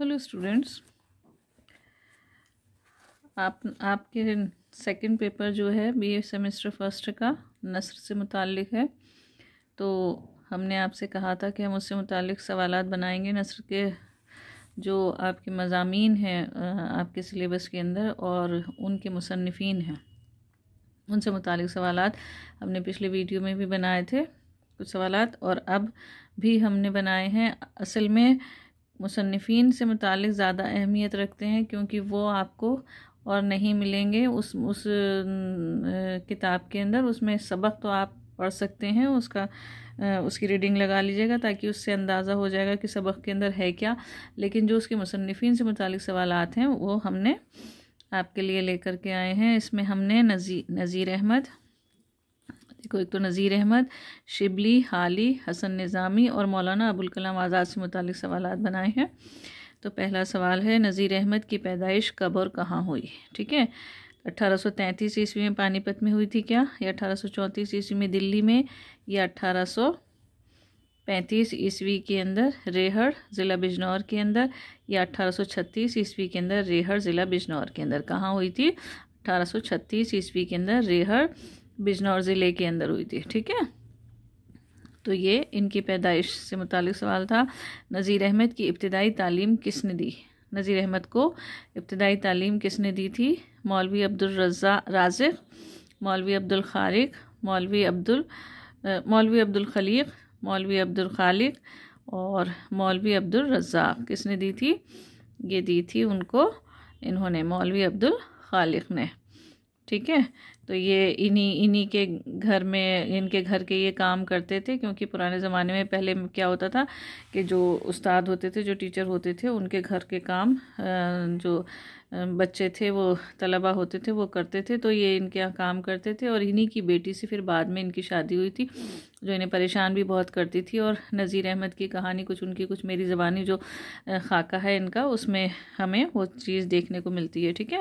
hello students आप आपके second paper जो है बीए सेमेस्टर फर्स्ट का नसर से मुतालिक है तो हमने आपसे कहा था कि हम उससे मुतालिक सवाल बनाएंगे नसर के जो आपके मजामी हैं आपके सिलेबस के अंदर और उनके मुसनफिन हैं उनसे मुतालिक सवाल हमने पिछले वीडियो में भी बनाए थे कुछ सवाल और अब भी हमने बनाए हैं असल में मुसनफिन से मुतल ज़्यादा अहमियत रखते हैं क्योंकि वो आपको और नहीं मिलेंगे उस उस किताब के अंदर उसमें सबक तो आप पढ़ सकते हैं उसका उसकी रीडिंग लगा लीजिएगा ताकि उससे अंदाज़ा हो जाएगा कि सबक के अंदर है क्या लेकिन जो उसके मुसनफ़ीन से मुतल सवाल हैं वो हमने आपके लिए लेकर के आए हैं इसमें हमने नजी नज़ीर अहमद को एक तो नज़ीर अहमद शिबली हाली हसन निज़ामी और मौलाना अबुल कलाम आज़ाद से मुतल सवाल बनाए हैं तो पहला सवाल है नज़ीर अहमद की पैदाइश कब और कहाँ हुई ठीक है अट्ठारह ईस्वी में पानीपत में हुई थी क्या या अठारह ईस्वी में दिल्ली में या पैंतीस ईस्वी के अंदर रेहड़ ज़िला बिजनौर के अंदर या छत्तीस ईस्वी के अंदर रेहड़ ज़िला बिजनौर के अंदर कहाँ हुई थी छत्तीस ईस्वी के अंदर रेहड़ बिजनौर ज़िले के अंदर हुई थी ठीक है तो ये इनकी पैदाइश से मुतल सवाल था नज़ीर अहमद की इब्तदाई तालीम किसने दी नज़ीर अहमद को इब्तदाई तालीम किसने दी थी मौलवी अब्दुलरजा राजिक मौलवी अब्दुल खारिक मौलवी अब्दुल मौलवी अब्दुल खलीक मौलवी अब्दुल खालिक और मौलवी अब्दुल रज़ाक किसने दी थी ये दी थी उनको इन्होंने मौलवी अब्दुल खालिक ने ठीक है तो ये इन्हीं इन्हीं के घर में इनके घर के ये काम करते थे क्योंकि पुराने ज़माने में पहले क्या होता था कि जो उस्ताद होते थे जो टीचर होते थे उनके घर के काम जो बच्चे थे वो तलबा होते थे वो करते थे तो ये इनके यहाँ काम करते थे और इन्हीं की बेटी से फिर बाद में इनकी शादी हुई थी जो इन्हें परेशान भी बहुत करती थी और नज़ीर अहमद की कहानी कुछ उनकी कुछ मेरी ज़बानी जो खाका है इनका उसमें हमें वो चीज़ देखने को मिलती है ठीक है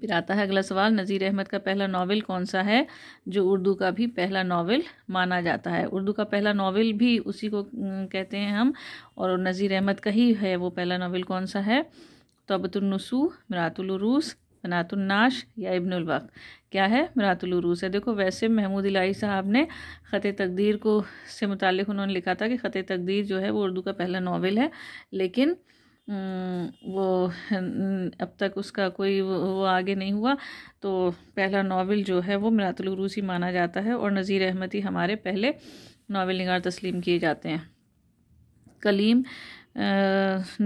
फिर आता है अगला सवाल नज़ीर अहमद का पहला नावल कौन सा है जो उर्दू का भी पहला नावल माना जाता है उर्दू का पहला नावल भी उसी को कहते हैं हम और नज़ीर अहमद का ही है वो पहला नावल कौन सा है तोबतुलनसू मरातुलरूस मनातुलनाश या इब्नवक क्या है मरातुलरूस है देखो वैसे महमूद इलाही साहब ने ख़त तकदीर को से मुतल उन्होंने लिखा था कि ख़त तकदीर जो है वो उर्दू का पहला नावल है लेकिन वो हम्म, अब तक उसका कोई वो आगे नहीं हुआ तो पहला नावल जो है वो मिरातुल रूसी माना जाता है और नज़ीर अहमदी हमारे पहले नावल नगार तस्लीम किए जाते हैं कलीम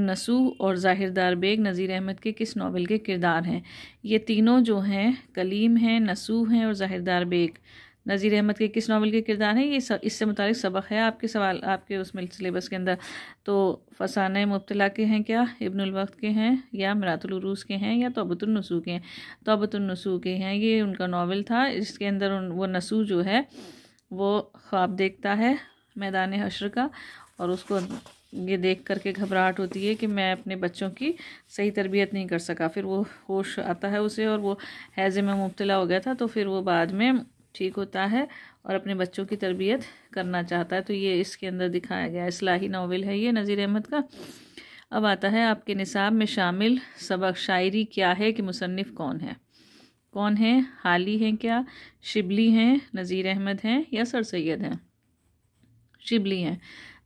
नसू और जाहिर दार बेग नज़ीर अहमद के किस नावल के किरदार हैं ये तीनों जो हैं कलीम हैं नसू हैं और जाहिर दार बेग नज़ीर अहमद के किस नावल के किरदार हैं ये इससे मुतालिक सबक है आपके सवाल आपके उसमें सिलेबस के अंदर तो फसान मुबतला के हैं क्या इब्नुलवक्त के हैं या मरातलरूस के हैं या तोबतुलनसू के हैं तोबतुलनसू के हैं ये उनका नावल था इसके अंदर उन वो नसू जो है वो ख्वाब देखता है मैदान हशर का और उसको ये देख करके घबराहट होती है कि मैं अपने बच्चों की सही तरबियत नहीं कर सका फिर वो होश आता है उसे और वो हैज़े में मुबतला हो गया था तो फिर वो बाद में ठीक होता है और अपने बच्चों की तरबियत करना चाहता है तो ये इसके अंदर दिखाया गया इसलाही नावल है ये नज़ीर अहमद का अब आता है आपके निसाब में शामिल सबक शायरी क्या है कि मुसनफ़ कौन है कौन है हाली हैं क्या शिबली हैं नज़ीर अहमद हैं या सर सैद हैं शिबली हैं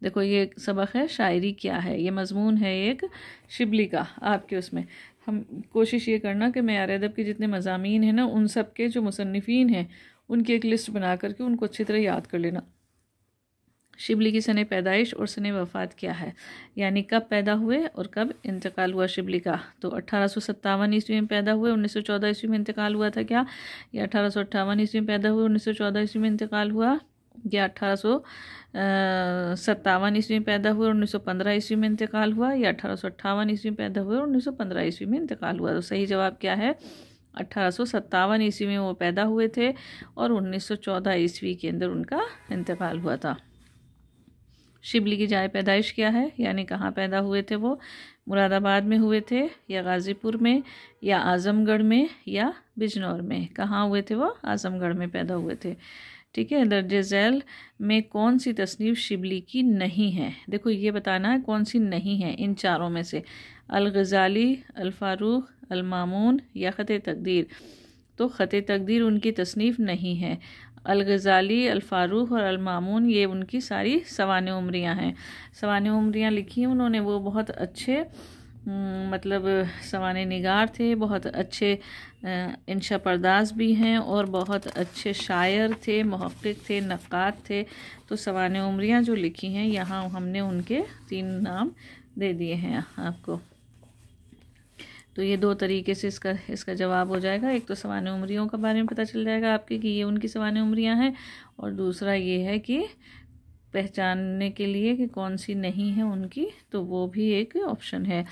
देखो ये सबक है शायरी क्या है ये मजमून है एक शिबली का आपके उसमें हम कोशिश ये करना कि मैार अदब के जितने मजामी हैं ना उन सब के जो मुसनफ़ीन हैं उनकी एक लिस्ट बना करके उनको अच्छी तरह याद कर लेना शिबली की सने पैदाइश और सने वफ़ात क्या है यानी कब पैदा हुए और कब इंतकाल हुआ शिबली का तो अट्ठारह सौ सत्तावन ईस्वी में पैदा हुए उन्नीस सौ चौदह ईस्वी में इंतकाल हुआ था क्या या अठारह अट्ठावन ईस्वी में पैदा हुए उन्नीस सौ चौदह ईस्वी में इंतकाल हुआ या अठारह सौ सत्तावन ईस्वी में पैदा हुए उन्नीस सौ पंद्रह ईस्वी में इंतकाल हुआ या अठारह सौ अट्ठावन ईस्वी में पैदा हुए उन्नीस सौ पंद्रह ईस्वी में इंतकाल हुआ तो सही जवाब क्या है अट्ठारह ईस्वी में वो पैदा हुए थे और 1914 ईस्वी के अंदर उनका इंतकाल हुआ था शिबली की जाए पैदाइश क्या है यानी कहाँ पैदा हुए थे वो मुरादाबाद में हुए थे या गाज़ीपुर में या आज़मगढ़ में या बिजनौर में कहाँ हुए थे वो आज़मगढ़ में पैदा हुए थे ठीक है दर्ज झैल में कौन सी तसनीफ़ शिबली की नहीं है देखो ये बताना है कौन सी नहीं है इन चारों में से अलगज़ाली अलफारूक अलमामून या ख़त तकदीर तो ख़त तकदीर उनकी तसनीफ़ नहीं है अलगज़ाली अलफ़ारूक और अलमामून ये उनकी सारी सवान उमरियाँ हैं सवान उम्रियाँ लिखी हैं उन्होंने वो बहुत अच्छे मतलब सवान निगार थे बहुत अच्छे इंशा परदास भी हैं और बहुत अच्छे शायर थे महक़ थे नक़ात थे तो सवान उम्रियाँ जो लिखी हैं यहाँ हमने उनके तीन नाम दे दिए हैं आपको तो ये दो तरीके से इसका इसका जवाब हो जाएगा एक तो सवान उम्रियों के बारे में पता चल जाएगा आपके कि ये उनकी सवान उमरियाँ हैं और दूसरा ये है कि पहचानने के लिए कि कौन सी नहीं है उनकी तो वो भी एक ऑप्शन है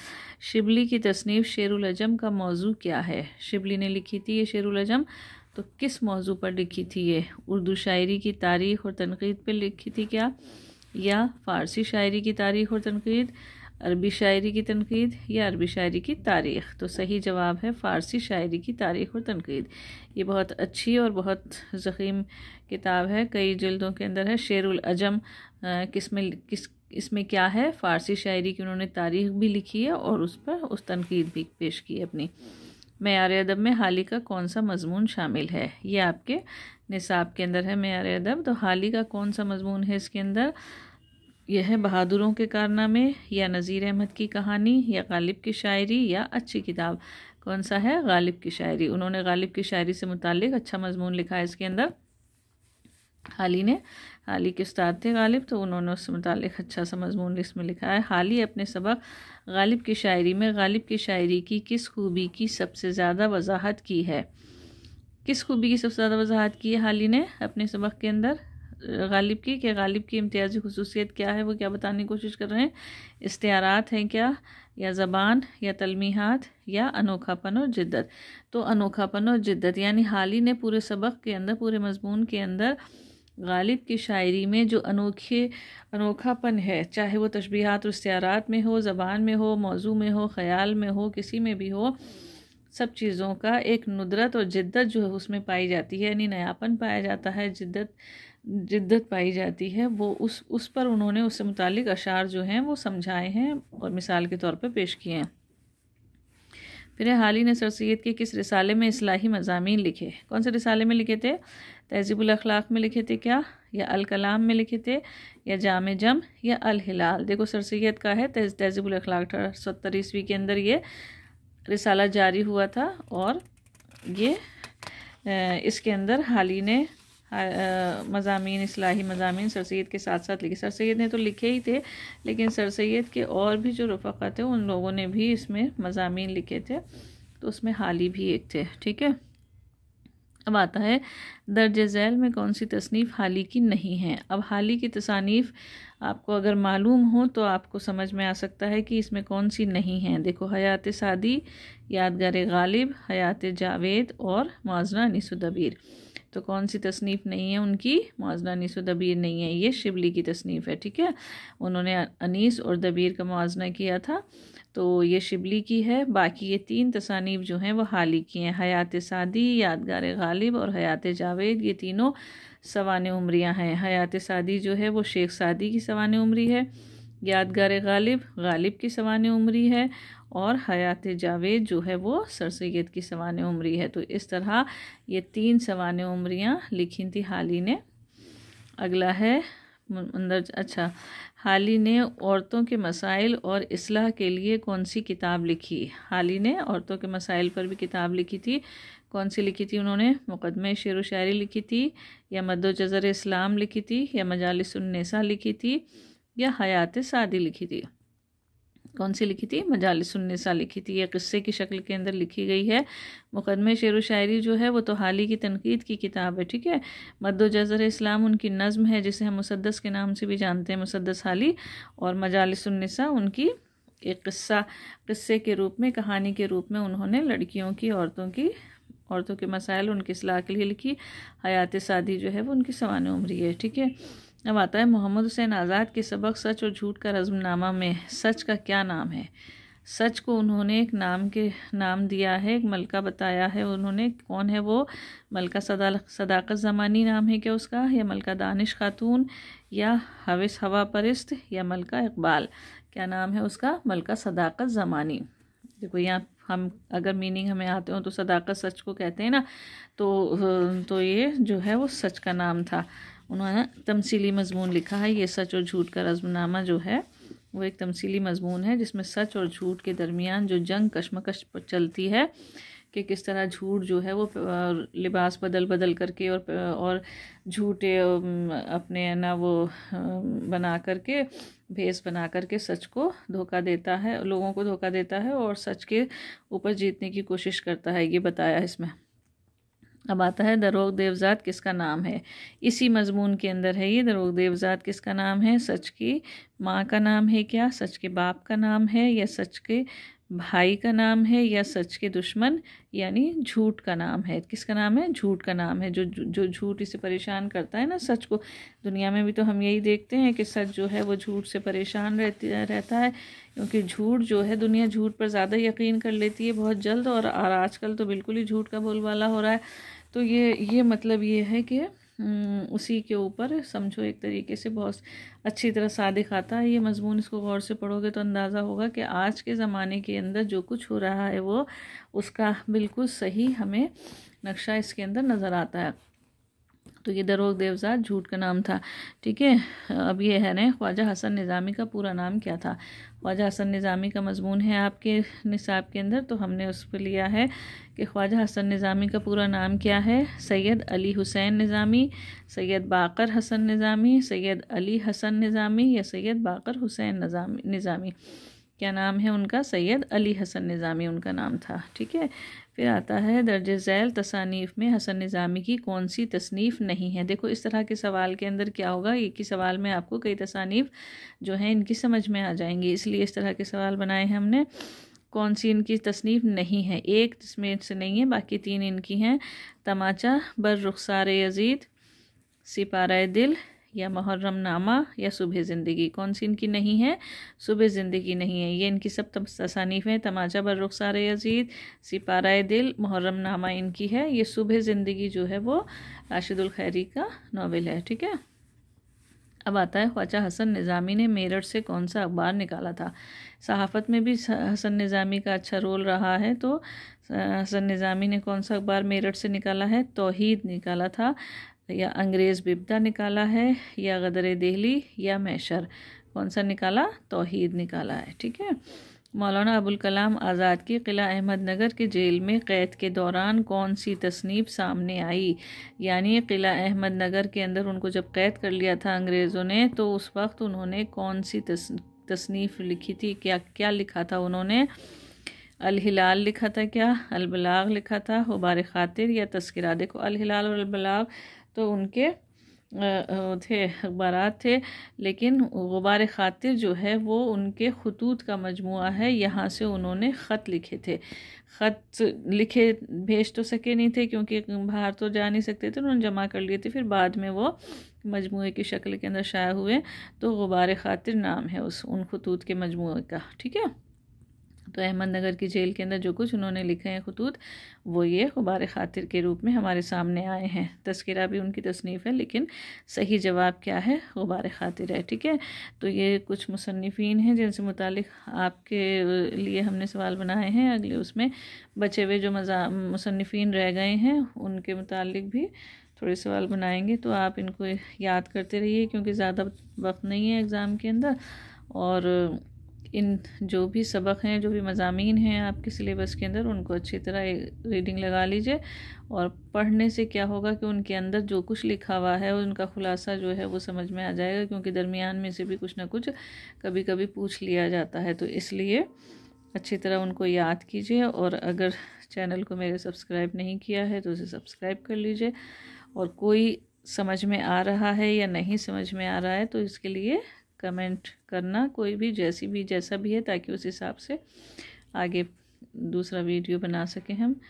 शिबली की तसनीफ़ शेरुलजम का मौजू क्या है शिबली ने लिखी थी ये शेरुलजम तो किस मौजू पर लिखी थी ये उर्दू शायरी की तारीख और तनकीद पर लिखी थी क्या या फ़ारसी शायरी की तारीख और तनकीद अरबी शायरी की तनकीद या अरबी शायरी की तारीख़ तो सही जवाब है फ़ारसी शायरी की तारीख़ और तनकीद ये बहुत अच्छी और बहुत ज़ख़ीम किताब है कई जल्दों के अंदर है शेरुल अजम किस में किस इसमें क्या है फ़ारसी शायरी की उन्होंने तारीख भी लिखी है और उस पर उस तनकीद भी पेश की है अपनी मैार अदब में हाली का कौन सा मजमून शामिल है ये आपके निसाब के अंदर है मैार अदब तो हाली का कौन सा मजमून है इसके अंदर यह बहादुरों के कारनामे या नज़ीर अहमद की कहानी या गालिब की शायरी या अच्छी किताब कौन सा है गालिब की शायरी उन्होंने गालिब की शायरी से मुतल अच्छा मजमून लिखा है इसके अंदर ही ने ही के उस्ताद थे गालिब तो उन्होंने उससे मुतल अच्छा सा मजमून इसमें लिखा है ही अपने सबक गालिब की शायरी में गालिब की शायरी की किस खूबी की सबसे ज़्यादा वजाहत की है किस खूबी की सबसे ज़्यादा वजाहत की है ही ने अपने सबक के अंदर गालिब की कि गालिब की इम्तियाजी खसूसियत क्या है वो क्या बताने की कोशिश कर रहे हैं इश्तारात हैं क्या या ज़बान या तलमीहत या अनोखापन और जिद्दत तो अनोखापन और जिद्दत यानी हाल ही ने पूरे सबक के अंदर पूरे मजमून के अंदर गालिब की शायरी में जो अनोखे अनोखापन है चाहे वो तशबीहात और इश्तारात में हो ज़बान में हो मौजू में हो ख़याल में हो किसी में भी हो सब चीज़ों का एक नुदरत और जिद्दत जो है उसमें पाई जाती है यानी नयापन पाया जाता है जिद्दत जिद्दत पाई जाती है वो उस उस पर उन्होंने उससे मुतालिक अशार जो हैं वो समझाए हैं और मिसाल के तौर पर पेश किए हैं फिर हाल ही ने सर सैद के किस रिसाले में इसलाही मजामी लिखे कौन से रिसाले में लिखे थे तहजीब अखलाक में लिखे थे क्या या अल कलाम में लिखे थे या जाम जम या अल हिलाल देखो सर सैद का है तहजीबुल अखलाक अठारह सत्तर ईस्वी के अंदर ये रिसाला जारी हुआ था और ये इसके अंदर हाल ही ने मजामी असलाही मजामी सर सैद के साथ साथ लिखे सर सैद ने तो लिखे ही थे लेकिन सर सैद के और भी जो रफ़ा थे उन लोगों ने भी इसमें मजामी लिखे थे तो उसमें हाली भी एक थे ठीक है अब आता है दर्ज झैल में कौन सी तसनीफ़ हाली की नहीं है अब हाली की तसानीफ़ आपको अगर मालूम हो तो आपको समझ में आ सकता है कि इसमें कौन सी नहीं है देखो हयात सादी यादगार गालिब हयात जावेद और मौजना अनिसुदबीर तो कौन सी तसनीफ़ नहीं है उनकी मुआजना अनीस और दबीर नहीं है ये शिबली की तसनीफ़ है ठीक है उन्होंने अनीस और दबीर का मुआजना किया था तो ये शिबली की है बाकी ये तीन तसानीफ जो हैं वो हाल ही की हैं हयात सादी यादगार गालिब और हयात जावेद ये तीनों सवान उमरियाँ हैं हयात सादी जो है वो शेख सादी की सवान उम्री है यादगार गालिब गालिब की सवान उम्री है और हयात जावेद जो है वो सर सैद की सवान उम्री है तो इस तरह ये तीन सवान उमरियाँ लिखी थी हाल ही ने अगला है मंदरज अच्छा ही ने औरतों के मसाइल और असलाह के लिए कौन सी किताब लिखी ही ने औरतों के मसाइल पर भी किताब लिखी थी कौन सी लिखी थी उन्होंने मुकदमे शेर व शायरी लिखी थी या मद्दो जज़र इस्लाम लिखी थी या मजालिस उन्नेसा लिखी थी या हयात सादी लिखी थी कौन सी लिखी थी मजालिसन्निसा लिखी थी यह किस्से की शक्ल के अंदर लिखी गई है मुकदमे शेर व शायरी जो है वो तो हाल ही की तनकीद की किताब है ठीक है मद्दो जजर इस्लाम उनकी नज़म है जिसे हम मुसदस के नाम से भी जानते हैं मुसदस हाली और मजालिसन्निसा उनकी एक किस्सा किस्से के रूप में कहानी के रूप में उन्होंने लड़कियों की औरतों की औरतों के मसाइल उनकी असलाह के लिए लिखी हयात सादी जो है वो उनकी सवान उम्री है ठीक है अब आता है मोहम्मद हुसैन आज़ाद के सबक सच और झूठ का रजमनामा में सच का क्या नाम है सच को उन्होंने एक नाम के नाम दिया है एक मलका बताया है उन्होंने कौन है वो मलका सदा सदाकत ज़मानी नाम है क्या उसका या मलका दानिश खातून या हविस हवा परस्त या मलका इकबाल क्या नाम है उसका मलका सदाकत ज़मानी देखो यहाँ हम अगर मीनिंग हमें आते हो तो सदाकत सच को कहते हैं ना तो तो ये जो है वो सच का नाम था उन्होंने तमसीली मजमून लिखा है ये सच और झूठ का रजमनामा जो है वो एक तमसीली मजमून है जिसमें सच और झूठ के दरमियान जो जंग कश्मकश चलती है कि किस तरह झूठ जो है वो लिबास बदल बदल करके और और झूठे अपने ना वो बना करके भेस बना करके सच को धोखा देता है लोगों को धोखा देता है और सच के ऊपर जीतने की कोशिश करता है ये बताया इसमें अब आता है दरोग देवजात किसका नाम है इसी मजमून के अंदर है ये दरोग देवजात किसका नाम है सच की माँ का नाम है क्या सच के बाप का नाम है या सच के भाई का नाम है या सच के दुश्मन यानी झूठ का नाम है किसका नाम है झूठ का नाम है जो जो झूठ इसे परेशान करता है ना सच को दुनिया में भी तो हम यही देखते हैं कि सच जो है वो झूठ से परेशान रहती रहता है क्योंकि झूठ जो है दुनिया झूठ पर ज़्यादा यकीन कर लेती है बहुत जल्द और आजकल तो बिल्कुल ही झूठ का बोलबाला हो रहा है तो ये ये मतलब ये है कि उसी के ऊपर समझो एक तरीके से बहुत अच्छी तरह सादिक आता है ये मजमून इसको गौर से पढ़ोगे तो अंदाज़ा होगा कि आज के ज़माने के अंदर जो कुछ हो रहा है वो उसका बिल्कुल सही हमें नक्शा इसके अंदर नज़र आता है तो ये दरोग देवजात झूठ का नाम था ठीक है अब ये है ना ख्वाजा हसन निज़ामी का पूरा नाम क्या था ख्वाजा हसन निज़ामी का मजमून है आपके निसाब के अंदर तो हमने उस पर लिया है कि ख्वाजा हसन निज़ामी का पूरा नाम क्या है सैयद अली हुसैन निज़ामी सैयद बाकर हसन निज़ामी सैयद अली हसन निज़ामी या सैयद बाकर हुसैन निज़ामी निज़ामी क्या नाम है उनका सैयद अली हसन निज़ामी उनका नाम था ठीक है फिर आता है दर्ज झैल तसानीफ़ में हसन निज़ामी की कौन सी तसनीफ़ नहीं है देखो इस तरह के सवाल के अंदर क्या होगा एक ही सवाल में आपको कई तसानीफ़ जो हैं इनकी समझ में आ जाएंगी इसलिए इस तरह के सवाल बनाए हैं हमने कौन सी इनकी तसनीफ़ नहीं है एक इसमें से नहीं है बाकी तीन इनकी हैं तमाचा बर रुखसार यजीद सिपारा दिल या मुहर्रम नामा या सुबह ज़िंदगी कौन सी इनकी नहीं है सुबह ज़िंदगी नहीं है ये इनकी सब तसानीफ़ हैं तमाचा बर रुखसार यजीद सिपारा दिल मुहर्रम नामा इनकी है ये सुबह ज़िंदगी जो है वो राशिदुल खैरी का नावल है ठीक है अब आता है ख्वाजा हसन निज़ामी ने मेरठ से कौन सा अखबार निकाला था सहाफ़त में भी हसन निज़ामी का अच्छा रोल रहा है तो हसन निज़ामी ने कौन सा अखबार मेरठ से निकाला है तोहीद निकाला था या अंग्रेज़ बिबदा निकाला है या गदर दिल्ली या मैशर कौन सा निकाला तोहद निकाला है ठीक है मौलाना अबुल कलाम आज़ाद की किला अहमदनगर के जेल में क़ैद के दौरान कौन सी तसनीफ सामने आई यानी किला अहमदनगर के अंदर उनको जब क़ैद कर लिया था अंग्रेज़ों ने तो उस वक्त उन्होंने कौन सी तस तसनीफ़ लिखी थी क्या क्या लिखा था उन्होंने हिलाल लिखा था क्या अलबलाग लिखा था हबार ख़ातिर या तस्करा देखो अलहिलाल और अलबलाग तो उनके थे अखबार थे लेकिन गुबार ख़ातिर जो है वो उनके खतूत का मजमू है यहाँ से उन्होंने ख़त लिखे थे ख़त लिखे भेज तो सके नहीं थे क्योंकि बाहर तो जा नहीं सकते थे उन्होंने जमा कर लिए थे फिर बाद में वो मजमू की शक्ल के अंदर शाया हुए तो गुबार ख़ातिर नाम है उस उन खतूत के मजमू का ठीक है तो अहमदनगर की जेल के अंदर जो कुछ उन्होंने लिखे हैं खतूत वो ये गुबार खातिर के रूप में हमारे सामने आए हैं तस्करा भी उनकी तसनीफ़ है लेकिन सही जवाब क्या है गुबार खातिर है ठीक है तो ये कुछ मुसनफिन हैं जिनसे मुतल आपके लिए हमने सवाल बनाए हैं अगले उसमें बचे हुए जो मजा मुसनफिन रह गए हैं उनके मुतल भी थोड़े सवाल बनाएंगे तो आप इनको याद करते रहिए क्योंकि ज़्यादा वक्त नहीं है एग्ज़ाम के अंदर और इन जो भी सबक हैं जो भी मजामी हैं आपके सिलेबस के अंदर उनको अच्छी तरह रीडिंग लगा लीजिए और पढ़ने से क्या होगा कि उनके अंदर जो कुछ लिखा हुआ है उनका खुलासा जो है वो समझ में आ जाएगा क्योंकि दरमियान में से भी कुछ ना कुछ कभी कभी पूछ लिया जाता है तो इसलिए अच्छी तरह उनको याद कीजिए और अगर चैनल को मेरे सब्सक्राइब नहीं किया है तो उसे सब्सक्राइब कर लीजिए और कोई समझ में आ रहा है या नहीं समझ में आ रहा है तो इसके लिए कमेंट करना कोई भी जैसी भी जैसा भी है ताकि उस हिसाब से आगे दूसरा वीडियो बना सकें हम